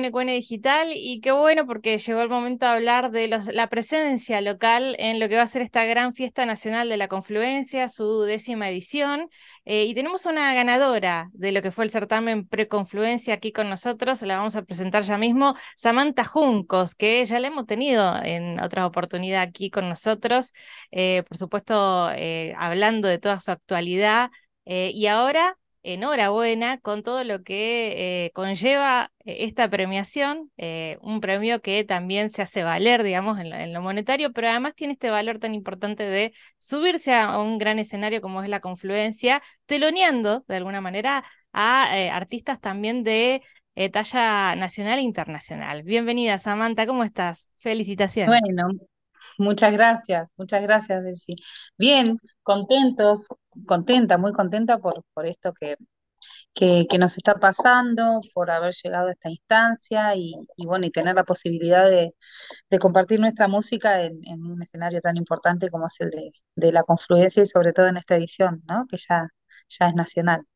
Digital y qué bueno porque llegó el momento de hablar de la presencia local en lo que va a ser esta gran fiesta nacional de la confluencia, su décima edición. Eh, y tenemos una ganadora de lo que fue el certamen preconfluencia aquí con nosotros, la vamos a presentar ya mismo, Samantha Juncos, que ya la hemos tenido en otra oportunidad aquí con nosotros, eh, por supuesto, eh, hablando de toda su actualidad. y ahora enhorabuena con todo lo que eh, conlleva eh, esta premiación, eh, un premio que también se hace valer, digamos, en lo, monetario, pero además tiene este valor tan importante de subirse a un gran escenario como es la confluencia, teloneando de alguna manera a artistas también de talla nacional e internacional. Bienvenida, Samantha, ¿cómo estás? Felicitaciones. Bueno, Muchas gracias, muchas gracias, Delphi. Bien, contentos, contenta, muy contenta por, esto que, que, nos está pasando, por haber llegado a esta instancia y, y bueno, y tener la posibilidad de, de compartir nuestra música en, en, un escenario tan importante como es el de, de, la confluencia y sobre todo en esta edición, ¿no? Que ya, ya es nacional.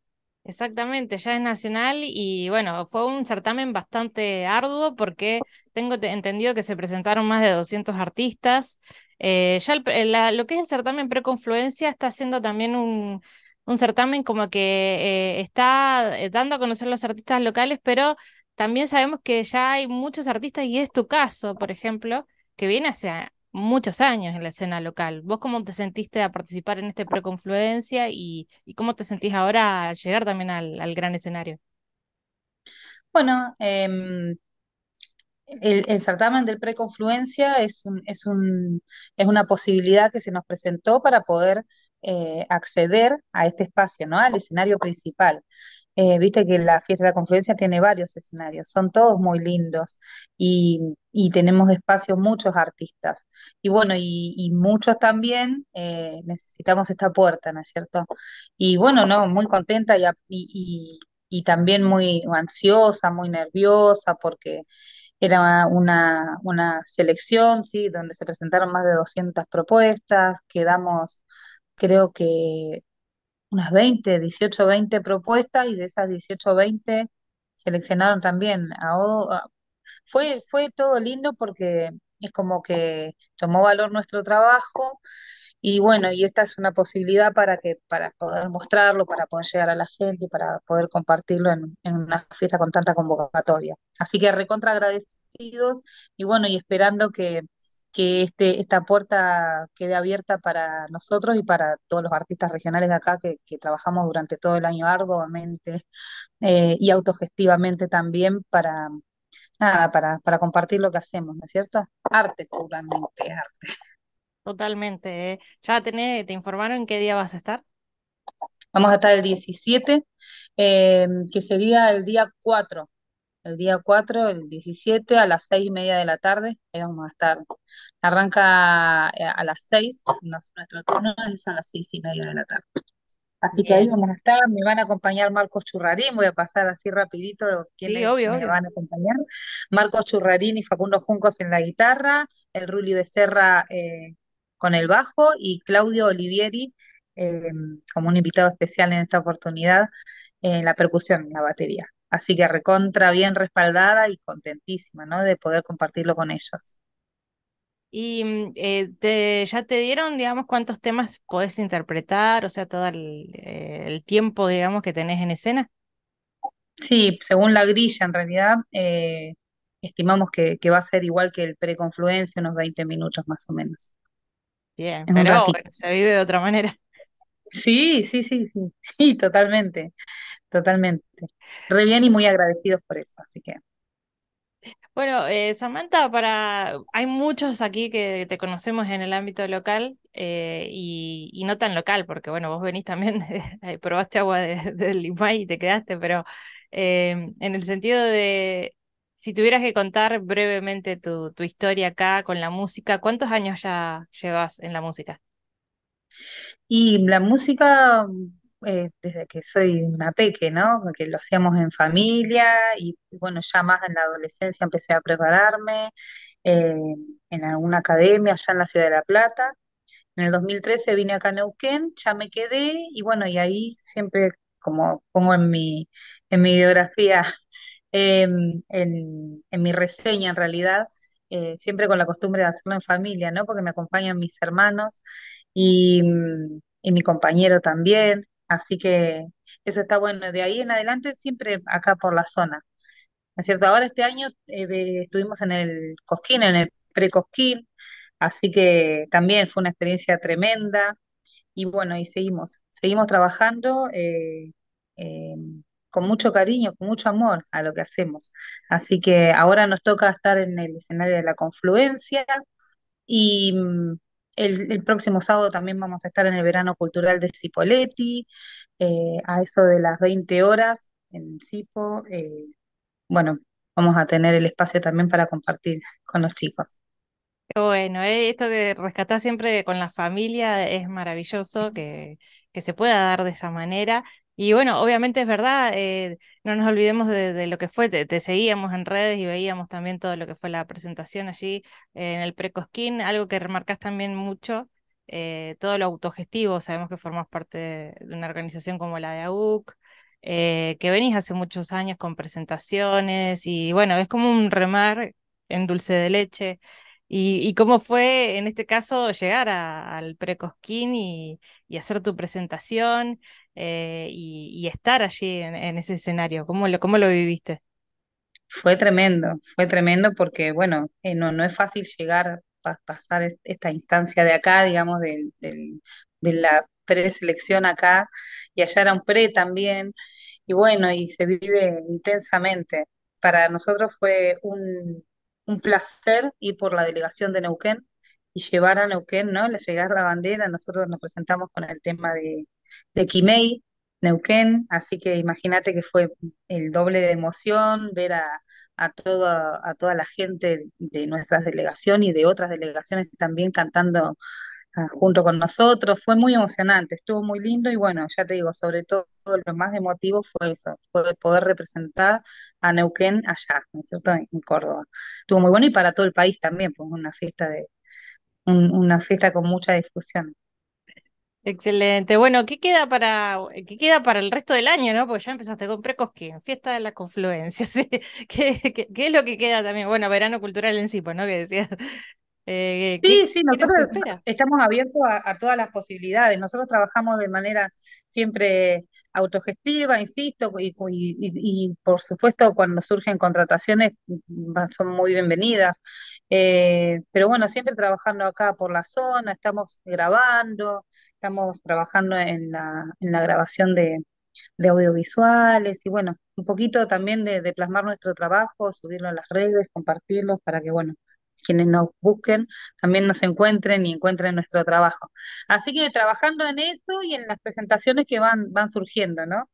Exactamente, ya es nacional y bueno, fue un certamen bastante arduo porque tengo entendido que se presentaron más de 200 artistas. Eh, ya eh, lo que es el certamen Preconfluencia está siendo también un, un certamen como que eh, está dando a conocer a los artistas locales, pero también sabemos que ya hay muchos artistas y es tu caso, por ejemplo, que viene ser muchos años en la escena local. ¿Vos cómo te sentiste a participar en este preconfluencia y, y cómo te sentís ahora al llegar también al, gran escenario? Bueno, em, el, certamen del preconfluencia es, es, una posibilidad que se nos presentó para poder eh, acceder a este espacio, ¿no? al escenario principal. Eh, viste que la fiesta de la confluencia tiene varios escenarios, son todos muy lindos y, tenemos espacios muchos artistas. Y bueno, y, muchos también eh, necesitamos esta puerta, ¿no es cierto? Y bueno, no, muy contenta y, y, también muy ansiosa, muy nerviosa porque era una, una, selección, ¿sí? donde se presentaron más de 200 propuestas, quedamos creo que unas 20, 18, 20 propuestas y de esas 18, 20 seleccionaron también. A, fue, fue todo lindo porque es como que tomó valor nuestro trabajo y bueno, y esta es una posibilidad para, que, para poder mostrarlo, para poder llegar a la gente, y para poder compartirlo en, en una fiesta con tanta convocatoria. Así que recontra agradecidos y bueno, y esperando que que este, esta puerta quede abierta para nosotros y para todos los artistas regionales de acá que, trabajamos durante todo el año arduamente eh, y autogestivamente también para, nada, para, compartir lo que hacemos, ¿no es cierto? Arte puramente, arte. Totalmente. Eh. ¿Ya tenés, te informaron qué día vas a estar? Vamos a estar el 17, eh, que sería el día 4 el día 4, el 17, a las 6 y media de la tarde, ahí vamos a estar. Arranca eh, a las 6, nuestro turno es a las 6 y media de la tarde. Así que ahí vamos a estar, me van a acompañar Marcos Churrarín, voy a pasar así rapidito quiénes sí, obvio, me van a acompañar. Marcos Churrarín y Facundo Juncos en la guitarra, el Ruli Becerra eh, con el bajo y Claudio Olivieri eh, como un invitado especial en esta oportunidad en la percusión, en la batería. Así que recontra bien respaldada y contentísima, ¿no? De poder compartirlo con ellos. ¿Y mm, eh, ya te dieron, digamos, cuántos temas podés interpretar? O sea, todo eh, el, tiempo, digamos, que tenés en escena. Sí, según la grilla, en realidad, eh, estimamos que, va a ser igual que el preconfluencia, unos 20 minutos más o menos. Bien, pero se vive de otra manera. Sí, sí, sí, sí, totalmente, totalmente. Re bien y muy agradecidos por eso, así que. Bueno, eh, Samantha, para hay muchos aquí que te conocemos en el ámbito local eh, y, no tan local, porque bueno, vos venís también, eh, probaste agua del de Limay y te quedaste, pero eh, en el sentido de si tuvieras que contar brevemente tu, tu historia acá con la música, ¿cuántos años ya llevas en la música? Y la música, eh, desde que soy una peque, ¿no? Porque lo hacíamos en familia y bueno, ya más en la adolescencia empecé a prepararme eh, en alguna academia allá en la ciudad de La Plata. En el 2013 vine acá a Neuquén, ya me quedé y bueno, y ahí siempre, como pongo en mi, en mi biografía, em, en, en mi reseña en realidad, eh, siempre con la costumbre de hacerlo en familia, ¿no? Porque me acompañan mis hermanos Mm, y, mi compañero también, así que eso está bueno. De ahí en adelante siempre acá por la zona. cierto? Ahora este año eh, estuvimos en el Cosquín, en el pre-Cosquín, así que también fue una experiencia tremenda. Y bueno, y seguimos, seguimos trabajando eh, eh, con mucho cariño, con mucho amor a lo que hacemos. Así que ahora nos toca estar en el escenario de la confluencia y mm, el, próximo sábado también vamos a estar en el verano cultural de Cipoletti, eh, a eso de las 20 horas en Cipo. Eh, bueno, vamos a tener el espacio también para compartir con los chicos. Bueno, eh, esto que rescatar siempre con la familia es maravilloso que, que se pueda dar de esa manera. Y bueno, obviamente es verdad, eh, no nos olvidemos de, lo que fue, te, seguíamos en redes y veíamos también todo lo que fue la presentación allí eh, en el Precosquín, algo que remarcas también mucho, eh, todo lo autogestivo, sabemos que formas parte de, una organización como la de AUC, que venís hace muchos años con presentaciones y bueno, es como un remar en dulce de leche. ¿Y, cómo fue en este caso llegar al Precosquín y hacer tu presentación? Eh, y, estar allí en, ese escenario? ¿Cómo lo, cómo lo viviste? Fue tremendo, fue tremendo porque, bueno, eh, no, no es fácil llegar a pasar esta instancia de acá, digamos, de la preselección acá, y allá era un pre también, y bueno, y se vive intensamente. Para nosotros fue un, placer ir por la delegación de Neuquén y llevar a Neuquén, ¿no? Le llegar la bandera, nosotros nos presentamos con el tema de de Quimei, Neuquén, así que imagínate que fue el doble de emoción ver a, toda, a toda la gente de nuestra delegación y de otras delegaciones también cantando ah, junto con nosotros. Fue muy emocionante, estuvo muy lindo y bueno, ya te digo, sobre todo lo más emotivo fue eso, fue poder representar a Neuquén allá, ¿no es cierto?, en Córdoba. Estuvo muy bueno y para todo el país también, fue pues, una fiesta de una fiesta con mucha difusión. Excelente. Bueno, ¿qué queda para, qué queda para el resto del año, no? Porque ya empezaste con precos, ¿qué? Fiesta de la Confluencia. ¿Qué, es lo que queda también? Bueno, verano cultural en sí, pues, ¿no? Que decías. Eh, sí, sí, nosotros estamos abiertos a, todas las posibilidades. Nosotros trabajamos de manera siempre autogestiva, insisto, y, y por supuesto cuando surgen contrataciones mm, mm, son muy bienvenidas. Eh, pero bueno, siempre trabajando acá por la zona, estamos grabando, estamos trabajando en la, en la grabación de, audiovisuales y bueno, un poquito también de, plasmar nuestro trabajo, subirlo a las redes, compartirlo para que bueno, quienes nos busquen también nos encuentren y encuentren nuestro trabajo. Así que trabajando en eso y en las presentaciones que van, van surgiendo, ¿no?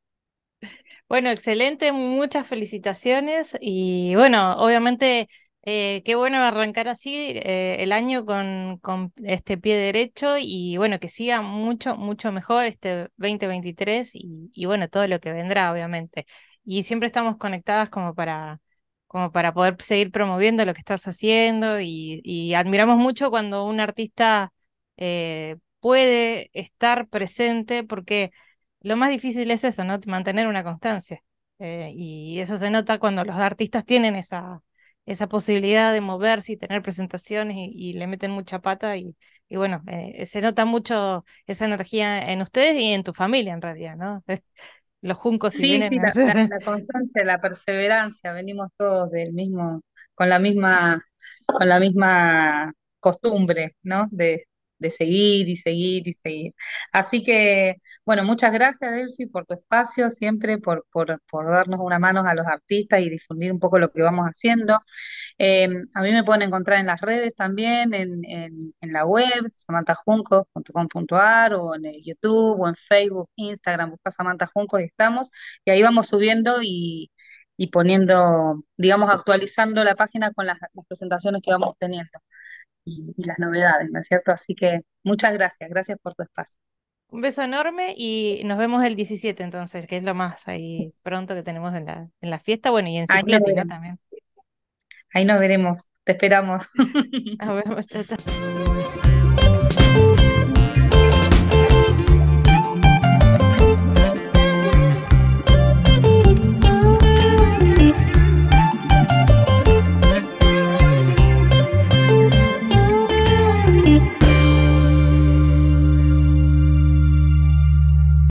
Bueno, excelente, muchas felicitaciones y bueno, obviamente eh, qué bueno arrancar así eh, el año con, este pie derecho y bueno, que siga mucho, mucho mejor este 2023 y, bueno, todo lo que vendrá, obviamente. Y siempre estamos conectadas como para, como para poder seguir promoviendo lo que estás haciendo y, admiramos mucho cuando un artista eh, puede estar presente porque lo más difícil es eso, ¿no? Mantener una constancia. y eso se nota cuando los artistas tienen esa esa posibilidad de moverse y tener presentaciones y, le meten mucha pata y, bueno, eh, se nota mucho esa energía en ustedes y en tu familia en realidad, ¿no? Los juncos sí, la, constancia, la perseverancia, venimos todos del mismo, con la misma, con la misma costumbre, ¿no? De, de seguir y seguir y seguir. Así que, bueno, muchas gracias, Elfi, por tu espacio, siempre por, darnos una mano a los artistas y difundir un poco lo que vamos haciendo. Em, a mí me pueden encontrar en las redes también, en, la web, samantajunco.com.ar o en el YouTube o en Facebook, Instagram, busca Samantha Junco y estamos. Y ahí vamos subiendo y, poniendo, digamos, actualizando la página con las, las presentaciones que vamos teniendo las novedades, ¿no es cierto? Así que muchas gracias, gracias por tu espacio. Un beso enorme y nos vemos el 17 entonces, que es lo más ahí pronto que tenemos en la, en la fiesta, bueno, y en Ciclótica también. Ahí nos veremos, te esperamos. nos vemos, chao,